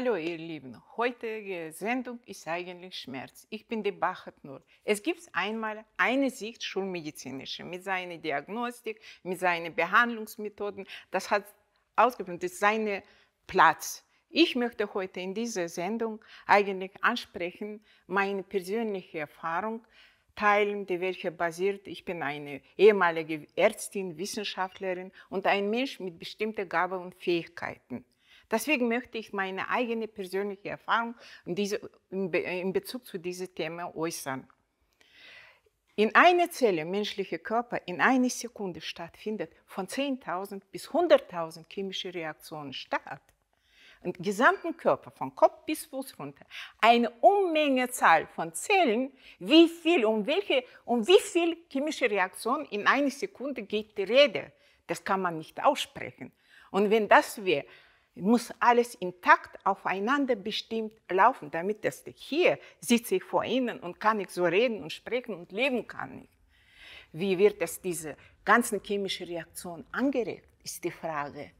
Hallo ihr Lieben, heutige Sendung ist eigentlich Schmerz. Ich bin die Bachat nur. Es gibt einmal eine Sicht schulmedizinische mit seiner Diagnostik, mit seinen Behandlungsmethoden. Das hat ausgefunden, das ist sein Platz. Ich möchte heute in dieser Sendung eigentlich ansprechen meine persönliche Erfahrung, teilen, die welche basiert. Ich bin eine ehemalige Ärztin, Wissenschaftlerin und ein Mensch mit bestimmten Gaben und Fähigkeiten. Deswegen möchte ich meine eigene persönliche Erfahrung in, diese, in, Be äh, in Bezug zu diesem Thema äußern. In einer Zelle menschlicher Körper in einer Sekunde stattfindet von 10.000 bis 100.000 chemische Reaktionen statt. Im gesamten Körper von Kopf bis Fuß runter eine Unmenge Zahl von Zellen, wie viel und welche und wie viel chemische Reaktionen in einer Sekunde geht die Rede. Das kann man nicht aussprechen. Und wenn das wäre muss alles intakt aufeinander bestimmt laufen, damit das hier sitze ich vor Ihnen und kann nicht so reden und sprechen und leben kann nicht. Wie wird das diese ganzen chemische Reaktion angeregt, ist die Frage.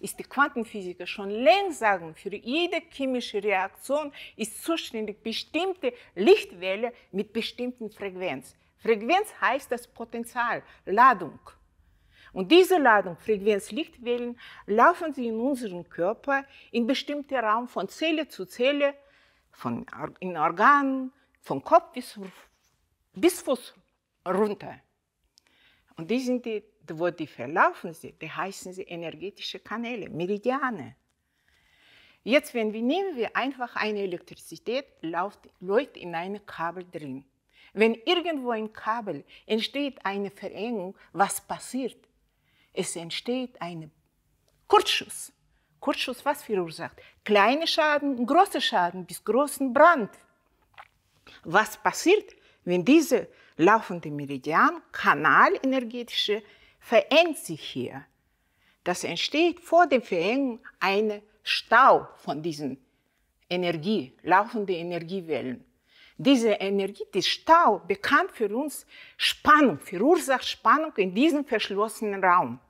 Ist die Quantenphysiker schon längst sagen, für jede chemische Reaktion ist zuständig bestimmte Lichtwelle mit bestimmten Frequenz. Frequenz heißt das Potenzial, Ladung. Und diese Ladung, Frequenzlichtwellen, laufen sie in unserem Körper in bestimmte Raum von Zelle zu Zelle, von in Organen, vom Kopf bis, bis Fuß runter. Und die sind die, wo die verlaufen sind, die heißen sie energetische Kanäle, Meridiane. Jetzt, wenn wir nehmen wir einfach eine Elektrizität, läuft, läuft in einem Kabel drin. Wenn irgendwo im Kabel entsteht eine Verengung, was passiert? Es entsteht ein Kurzschuss. Kurzschuss was verursacht? Kleine Schaden, große Schaden bis großen Brand. Was passiert, wenn diese laufende Meridian, kanalenergetische, verengt sich hier? Das entsteht vor der Verengung ein Stau von diesen Energie, laufenden Energiewellen. Diese Energie, energetische Stau, bekannt für uns Spannung, verursacht Spannung in diesem verschlossenen Raum.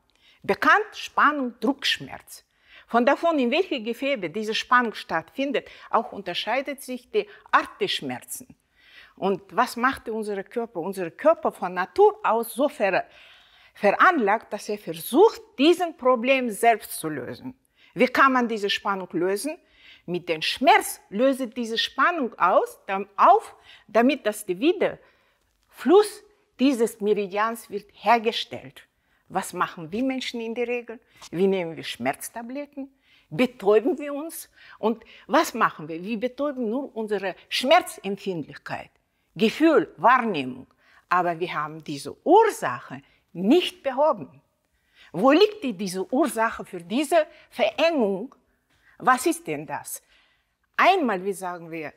Bekannt Spannung, Druckschmerz. Von davon, in welchem Gefäbe diese Spannung stattfindet, auch unterscheidet sich die Art des Schmerzen. Und was macht unser Körper? Unser Körper von Natur aus so ver veranlagt, dass er versucht, diesen Problem selbst zu lösen. Wie kann man diese Spannung lösen? Mit dem Schmerz löse diese Spannung aus, dann auf, damit das wieder Fluss dieses Meridians wird hergestellt. Was machen wir Menschen in der Regel? Wie nehmen wir Schmerztabletten? Betäuben wir uns? Und was machen wir? Wir betäuben nur unsere Schmerzempfindlichkeit, Gefühl, Wahrnehmung. Aber wir haben diese Ursache nicht behoben. Wo liegt die, diese Ursache für diese Verengung? Was ist denn das? Einmal, wie sagen wir,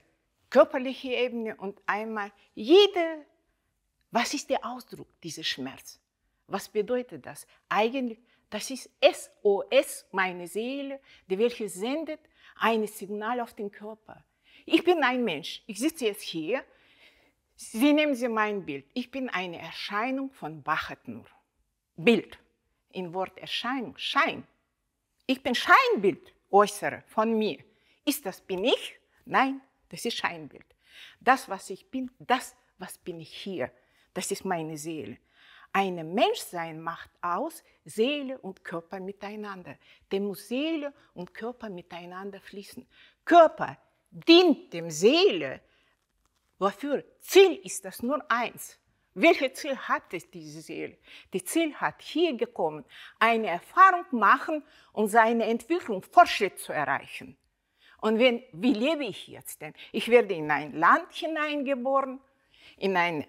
körperliche Ebene und einmal jede, was ist der Ausdruck dieses Schmerz? Was bedeutet das? Eigentlich, das ist SOS, meine Seele, die welche sendet ein Signal auf den Körper. Ich bin ein Mensch, ich sitze jetzt hier, Sie nehmen Sie mein Bild. Ich bin eine Erscheinung von Bachet nur. Bild. In Wort Erscheinung, Schein. Ich bin Scheinbild, äußere von mir. Ist das bin ich? Nein, das ist Scheinbild. Das, was ich bin, das, was bin ich hier, das ist meine Seele. Ein Menschsein macht aus Seele und Körper miteinander. Dem muss Seele und Körper miteinander fließen. Körper dient dem Seele. Wofür? Ziel ist das nur eins. Welches Ziel hat es diese Seele? Die Ziel hat hier gekommen, eine Erfahrung machen und seine Entwicklung, Fortschritt zu erreichen. Und wenn, wie lebe ich jetzt denn? Ich werde in ein Land hineingeboren, in ein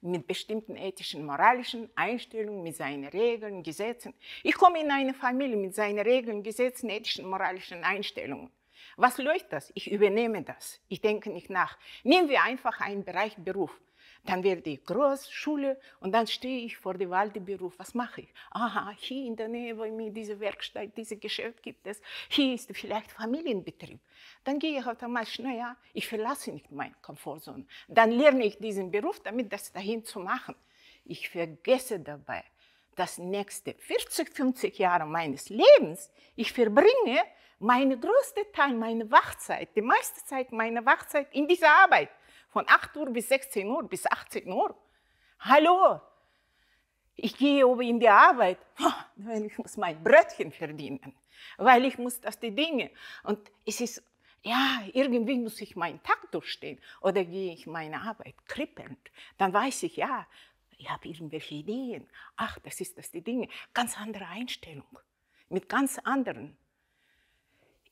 mit bestimmten ethischen, moralischen Einstellungen, mit seinen Regeln, Gesetzen. Ich komme in eine Familie mit seinen Regeln, Gesetzen, ethischen, moralischen Einstellungen. Was läuft das? Ich übernehme das. Ich denke nicht nach. Nehmen wir einfach einen Bereich Beruf. Dann werde ich groß, Schule und dann stehe ich vor dem Wald Beruf. Was mache ich? Aha, hier in der Nähe bei mir diese Werkstatt, dieses Geschäft gibt es. Hier ist vielleicht Familienbetrieb. Dann gehe ich automatisch, halt naja, ich verlasse nicht meine Komfortzone. Dann lerne ich diesen Beruf, damit das dahin zu machen. Ich vergesse dabei, das nächste 40, 50 Jahre meines Lebens ich verbringe meine größte Teil meiner Wachzeit, die meiste Zeit meiner Wachzeit in dieser Arbeit, von 8 Uhr bis 16 Uhr, bis 18 Uhr. Hallo, ich gehe oben in die Arbeit, weil ich muss mein Brötchen verdienen, weil ich muss das die Dinge. Und es ist, ja, irgendwie muss ich meinen Tag durchstehen oder gehe ich meine Arbeit kribbelnd. Dann weiß ich, ja, ich habe irgendwelche Ideen. Ach, das ist das die Dinge. Ganz andere Einstellung, mit ganz anderen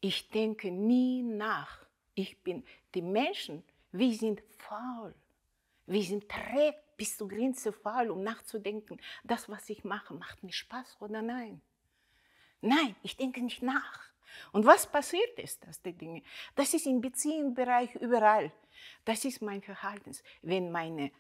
ich denke nie nach. Ich bin, die Menschen, wir sind faul. Wir sind träge bis zur Grenze faul, um nachzudenken. Das, was ich mache, macht mir Spaß oder nein? Nein, ich denke nicht nach. Und was passiert ist, dass die Dinge? Das ist im Beziehungsbereich überall. Das ist mein Verhalten. Wenn meine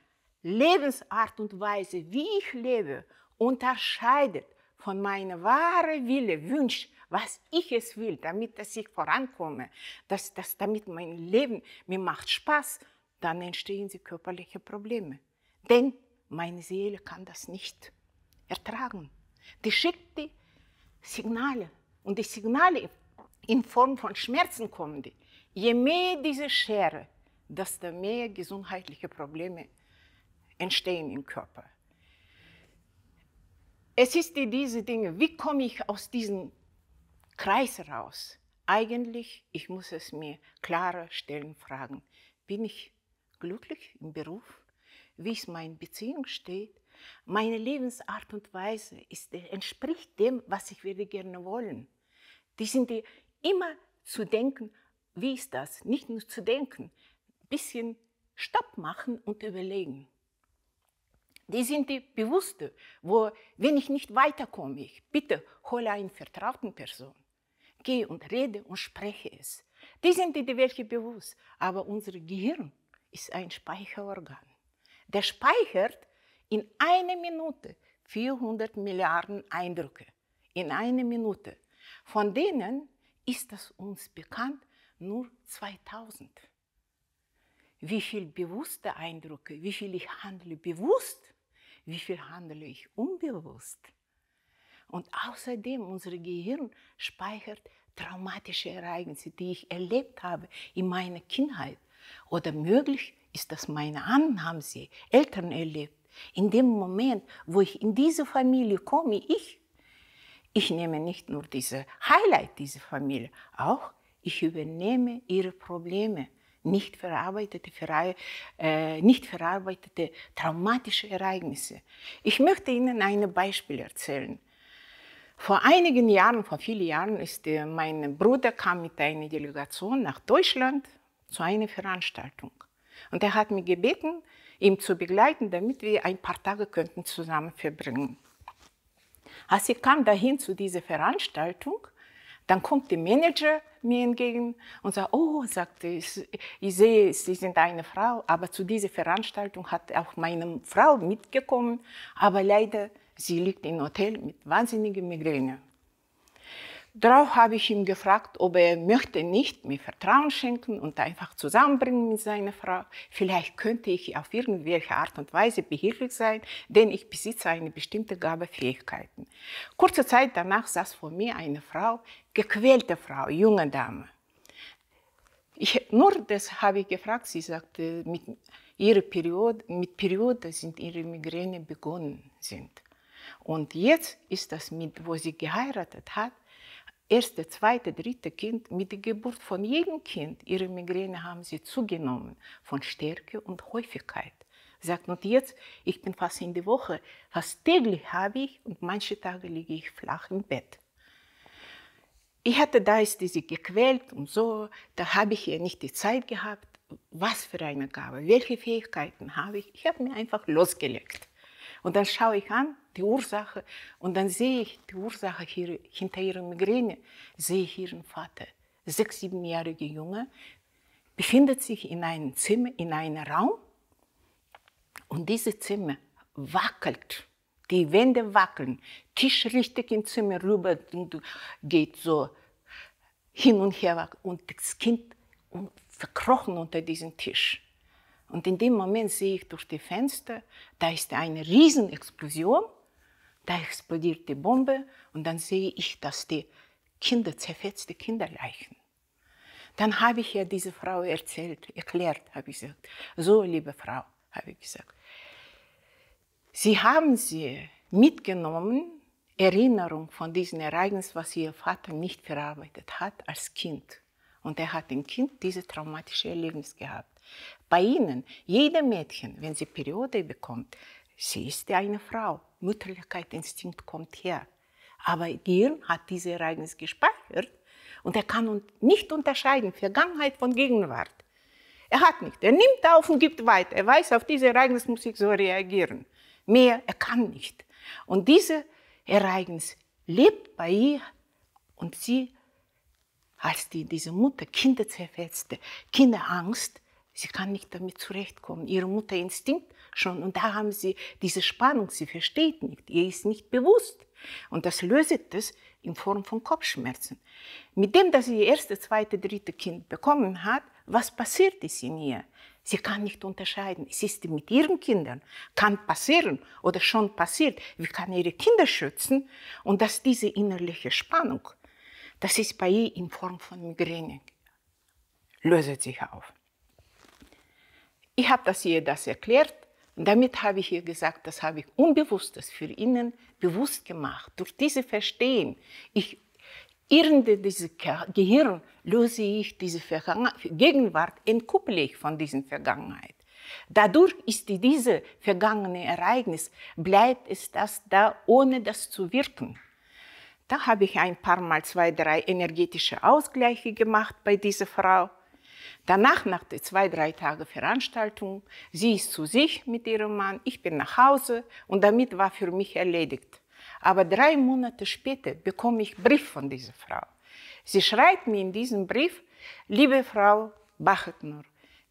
Lebensart und Weise, wie ich lebe, unterscheidet von meinem wahren Wille wünscht, was ich es will, damit dass ich vorankomme, dass, dass, damit mein Leben mir macht Spaß, dann entstehen die körperlichen Probleme. Denn meine Seele kann das nicht ertragen. Die schickt die Signale und die Signale in Form von Schmerzen kommen die. Je mehr diese Schere, desto mehr gesundheitliche Probleme entstehen im Körper. Es ist die, diese Dinge, wie komme ich aus diesem Kreis raus? Eigentlich, ich muss es mir klarer stellen, fragen. Bin ich glücklich im Beruf? Wie ist meine Beziehung steht? Meine Lebensart und Weise ist, äh, entspricht dem, was ich würde gerne wollen. Die sind die, immer zu denken, wie ist das? Nicht nur zu denken, ein bisschen Stopp machen und überlegen. Die sind die Bewusste, wo, wenn ich nicht weiterkomme, ich bitte, hole eine vertrauten Person. Geh und rede und spreche es. Die sind die, die welche bewusst. Aber unser Gehirn ist ein Speicherorgan. Der speichert in einer Minute 400 Milliarden Eindrücke. In einer Minute. Von denen ist das uns bekannt nur 2000 wie viele bewusste Eindrücke, wie viel ich handle bewusst, wie viel handle ich unbewusst. Und außerdem, unser Gehirn speichert traumatische Ereignisse, die ich erlebt habe in meiner Kindheit. Oder möglich ist, dass meine Ahnen haben sie, Eltern erlebt. In dem Moment, wo ich in diese Familie komme, ich, ich nehme nicht nur diese Highlight dieser Familie, auch ich übernehme ihre Probleme nicht verarbeitete, äh, nicht verarbeitete traumatische Ereignisse. Ich möchte Ihnen ein Beispiel erzählen. Vor einigen Jahren, vor vielen Jahren, ist äh, mein Bruder kam mit einer Delegation nach Deutschland zu einer Veranstaltung. Und er hat mich gebeten, ihm zu begleiten, damit wir ein paar Tage könnten zusammen verbringen. Als ich kam dahin zu dieser Veranstaltung, dann kommt der Manager mir entgegen und sagt, oh, sagte ich, ich sehe, Sie sind eine Frau, aber zu dieser Veranstaltung hat auch meine Frau mitgekommen, aber leider, sie liegt im Hotel mit wahnsinniger Migräne. Darauf habe ich ihn gefragt, ob er möchte nicht mir Vertrauen schenken und einfach zusammenbringen mit seiner Frau. Vielleicht könnte ich auf irgendwelche Art und Weise behilflich sein, denn ich besitze eine bestimmte Gabe Fähigkeiten. Kurze Zeit danach saß vor mir eine Frau, gequälte Frau, junge Dame. Ich, nur das habe ich gefragt. Sie sagte, mit ihrer Periode, mit Periode sind ihre Migräne begonnen sind. Und jetzt ist das mit, wo sie geheiratet hat, erste, zweite, dritte Kind, mit der Geburt von jedem Kind, ihre Migräne haben sie zugenommen von Stärke und Häufigkeit. Sie sagt, und jetzt, ich bin fast in der Woche, fast täglich habe ich und manche Tage liege ich flach im Bett. Ich hatte da ist diese gequält und so, da habe ich ihr nicht die Zeit gehabt. Was für eine Gabe, welche Fähigkeiten habe ich? Ich habe mir einfach losgelegt. Und dann schaue ich an, die Ursache. Und dann sehe ich die Ursache hier, hinter ihrer Migräne, sehe ich ihren Vater. Sechs, siebenjähriger Junge befindet sich in einem Zimmer, in einem Raum. Und dieses Zimmer wackelt. Die Wände wackeln. Tisch richtig ins Zimmer rüber und geht so hin und her wackelt. Und das Kind verkrochen unter diesem Tisch. Und in dem Moment sehe ich durch die Fenster, da ist eine Riesenexplosion da explodiert die Bombe und dann sehe ich, dass die Kinder, zerfetzte Kinderleichen. Dann habe ich ja diese Frau erzählt, erklärt, habe ich gesagt. So, liebe Frau, habe ich gesagt. Sie haben sie mitgenommen, Erinnerung von diesem Ereignis, was ihr Vater nicht verarbeitet hat als Kind. Und er hat im Kind dieses traumatische Erlebnis gehabt. Bei Ihnen, jede Mädchen, wenn sie Periode bekommt, sie ist ja eine Frau. Mütterlichkeit, Instinkt kommt her. Aber Gehirn hat diese Ereignisse gespeichert und er kann nicht unterscheiden Vergangenheit von Gegenwart. Er hat nicht. Er nimmt auf und gibt weiter. Er weiß, auf diese Ereignisse muss ich so reagieren. Mehr, er kann nicht. Und diese Ereignis lebt bei ihr und sie als die, diese Mutter Kinder zerfetzte, Kinderangst, Sie kann nicht damit zurechtkommen. Ihre Mutter instinkt schon. Und da haben sie diese Spannung. Sie versteht nicht. Ihr ist nicht bewusst. Und das löst es in Form von Kopfschmerzen. Mit dem, dass sie ihr erstes, zweites, drittes Kind bekommen hat, was passiert ist in ihr? Sie kann nicht unterscheiden. Es ist mit ihren Kindern, kann passieren oder schon passiert. Wie kann ihre Kinder schützen? Und dass diese innerliche Spannung, das ist bei ihr in Form von Migräne, löst sich auf. Ich habe das ihr das erklärt und damit habe ich ihr gesagt, das habe ich unbewusstes für Ihnen bewusst gemacht. Durch diese Verstehen, ich irrende dieses Gehirn, löse ich diese Vergangen Gegenwart, entkupple ich von dieser Vergangenheit. Dadurch ist diese vergangene Ereignis, bleibt es das da, ohne das zu wirken. Da habe ich ein paar Mal zwei, drei energetische Ausgleiche gemacht bei dieser Frau. Danach, nach der zwei, drei Tage Veranstaltung, sie ist zu sich mit ihrem Mann, ich bin nach Hause und damit war für mich erledigt. Aber drei Monate später bekomme ich Brief von dieser Frau. Sie schreibt mir in diesem Brief, liebe Frau Bachetner,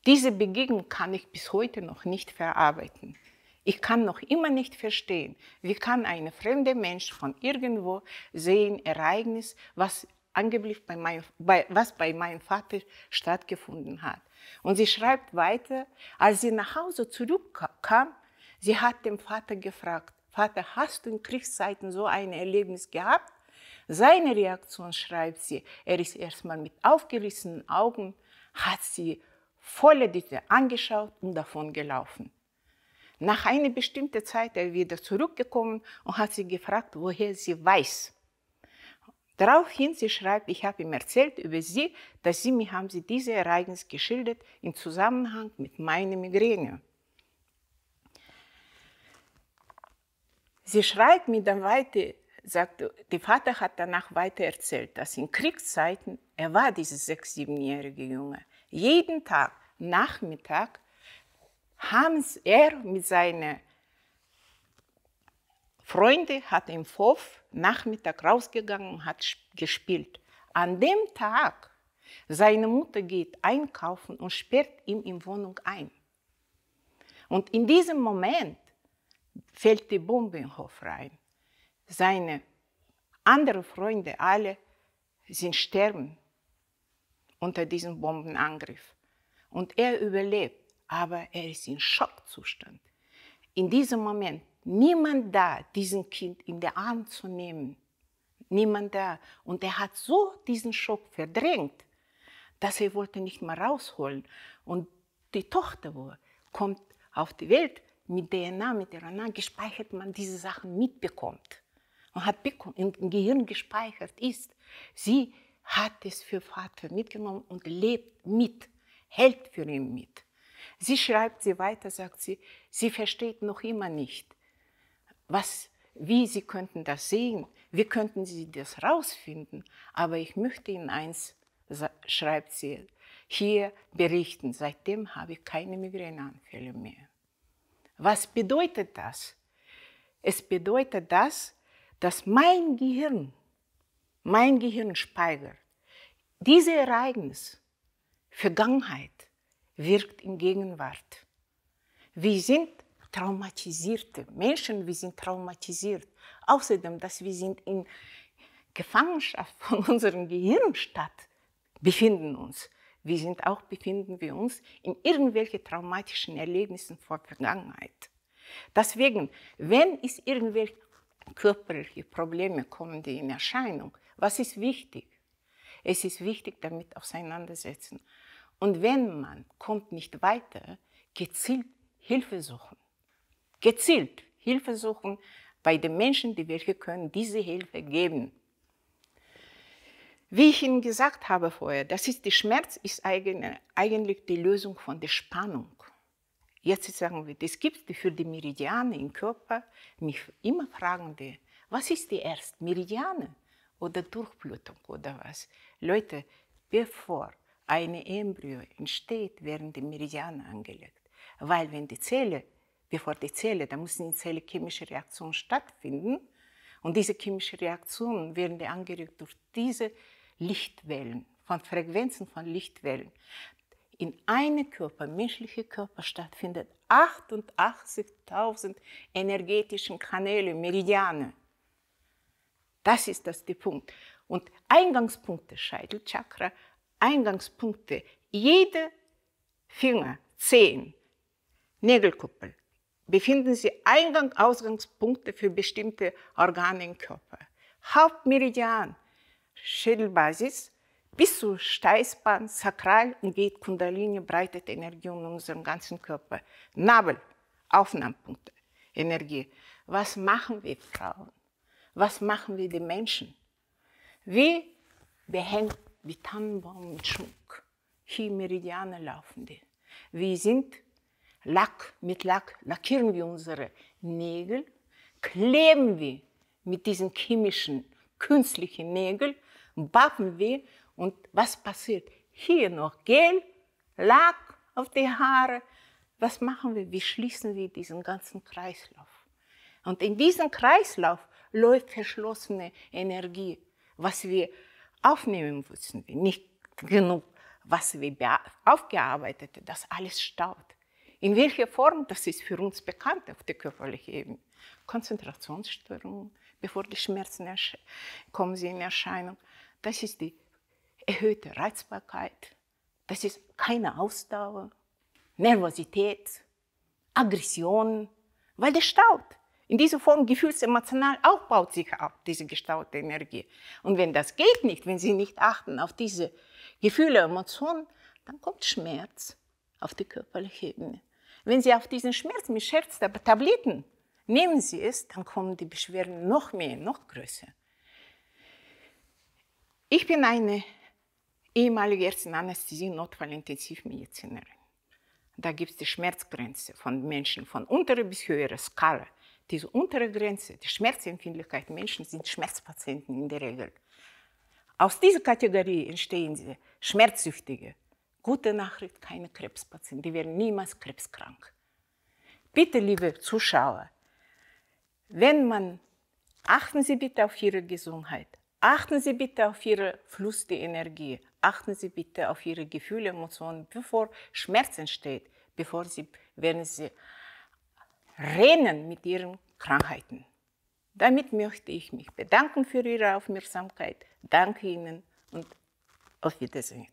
diese Begegnung kann ich bis heute noch nicht verarbeiten. Ich kann noch immer nicht verstehen, wie kann ein fremder Mensch von irgendwo sehen Ereignis, was angeblich bei meinem, bei, was bei meinem Vater stattgefunden hat. Und sie schreibt weiter, als sie nach Hause zurückkam, sie hat dem Vater gefragt, Vater, hast du in Kriegszeiten so ein Erlebnis gehabt? Seine Reaktion schreibt sie, er ist erstmal mit aufgerissenen Augen, hat sie volle Ditte angeschaut und davon gelaufen. Nach einer bestimmten Zeit er wieder zurückgekommen und hat sie gefragt, woher sie weiß, Daraufhin sie schreibt, ich habe ihm erzählt über sie, dass sie mir haben sie diese Ereignis geschildert im Zusammenhang mit meiner Migräne. Sie schreibt mir dann weiter, sagt, der Vater hat danach weiter erzählt, dass in Kriegszeiten, er war dieser sechs, siebenjährige Junge, jeden Tag, Nachmittag, haben er mit seinen Freunden, hat im Vorfeld, Nachmittag rausgegangen und hat gespielt. An dem Tag, seine Mutter geht einkaufen und sperrt ihn in Wohnung ein. Und in diesem Moment fällt die Bombe in Hof rein. Seine anderen Freunde, alle sind sterben unter diesem Bombenangriff. Und er überlebt, aber er ist in Schockzustand. In diesem Moment niemand da, diesen Kind in den Arm zu nehmen. Niemand da. Und er hat so diesen Schock verdrängt, dass er wollte nicht mehr rausholen. Und die Tochter wo, kommt auf die Welt mit DNA, mit RNA gespeichert, man diese Sachen mitbekommt. Und hat im Gehirn gespeichert ist. Sie hat es für Vater mitgenommen und lebt mit, hält für ihn mit. Sie schreibt sie weiter, sagt sie, sie versteht noch immer nicht was, wie Sie könnten das sehen, wie könnten Sie das rausfinden. Aber ich möchte Ihnen eins, schreibt sie, hier berichten. Seitdem habe ich keine Migräneanfälle mehr. Was bedeutet das? Es bedeutet das, dass mein Gehirn, mein Gehirn speichert, dieses Ereignis, Vergangenheit, wirkt in Gegenwart. Wir sind traumatisierte Menschen, wir sind traumatisiert. Außerdem, dass wir sind in Gefangenschaft von unserem Gehirn statt befinden uns. Wir sind auch befinden wir uns in irgendwelche traumatischen Erlebnissen vor Vergangenheit. Deswegen, wenn es irgendwelche körperliche Probleme kommen, die in Erscheinung, was ist wichtig? Es ist wichtig, damit auseinandersetzen. Und wenn man kommt nicht weiter, gezielt Hilfe suchen gezielt Hilfe suchen bei den Menschen, die wirklich können diese Hilfe geben. Wie ich Ihnen gesagt habe vorher, das ist die Schmerz ist eigentlich die Lösung von der Spannung. Jetzt sagen wir, es gibt für die Meridiane im Körper mich immer fragende, was ist die erst, Meridiane oder Durchblutung oder was? Leute, bevor eine Embryo entsteht, werden die Meridiane angelegt, weil wenn die Zelle vor die Zelle, da muss eine Zelle chemische Reaktion stattfinden. Und diese chemische Reaktionen werden angeregt durch diese Lichtwellen, von Frequenzen von Lichtwellen. In einem Körper, menschlicher Körper, stattfindet 88.000 energetischen Kanäle, Meridiane. Das ist das der Punkt. Und Eingangspunkte, Scheitelchakra, Eingangspunkte, jede Finger, Zehen, Nägelkuppel, befinden sich Eingang- Ausgangspunkte für bestimmte Organe im Körper. Hauptmeridian, Schädelbasis bis zur Steißbahn, Sakral und geht Kundalini, breitet Energie um unseren ganzen Körper. Nabel, Aufnahmepunkte, Energie. Was machen wir Frauen? Was machen wir die Menschen? Wie behängt die Tannenbaum mit Schmuck? Hier Meridiane laufen die. Wir sind Lack, mit Lack lackieren wir unsere Nägel, kleben wir mit diesen chemischen, künstlichen Nägeln, backen wir und was passiert? Hier noch Gel, Lack auf die Haare. Was machen wir? Wie schließen wir diesen ganzen Kreislauf? Und in diesem Kreislauf läuft verschlossene Energie, was wir aufnehmen müssen, nicht genug, was wir aufgearbeitet, das alles staut. In welcher Form, das ist für uns bekannt auf der körperlichen Ebene. Konzentrationsstörungen, bevor die Schmerzen kommen sie in Erscheinung. Das ist die erhöhte Reizbarkeit, das ist keine Ausdauer, Nervosität, Aggression, weil der staut. In dieser Form gefühlsemotional aufbaut sich ab, diese gestaute Energie. Und wenn das geht nicht, wenn Sie nicht achten auf diese Gefühle, Emotionen, dann kommt Schmerz, auf die körperliche Ebene. Wenn Sie auf diesen Schmerz mit Scherz der Tabletten nehmen Sie es, dann kommen die Beschwerden noch mehr, noch größer. Ich bin eine ehemalige Ärztin Anästhesie Notfallintensivmedizinerin. Da gibt es die Schmerzgrenze von Menschen von unterer bis höherer Skala. Diese untere Grenze, die Schmerzempfindlichkeit Menschen sind Schmerzpatienten in der Regel. Aus dieser Kategorie entstehen Schmerzsüchtige, Gute Nachricht, keine Krebspatienten. Die werden niemals krebskrank. Bitte, liebe Zuschauer, wenn man, achten Sie bitte auf Ihre Gesundheit, achten Sie bitte auf Ihren Fluss der Energie, achten Sie bitte auf Ihre Gefühle, Emotionen, bevor Schmerz entsteht, bevor Sie, wenn Sie rennen mit Ihren Krankheiten. Damit möchte ich mich bedanken für Ihre Aufmerksamkeit. Danke Ihnen und auf Wiedersehen.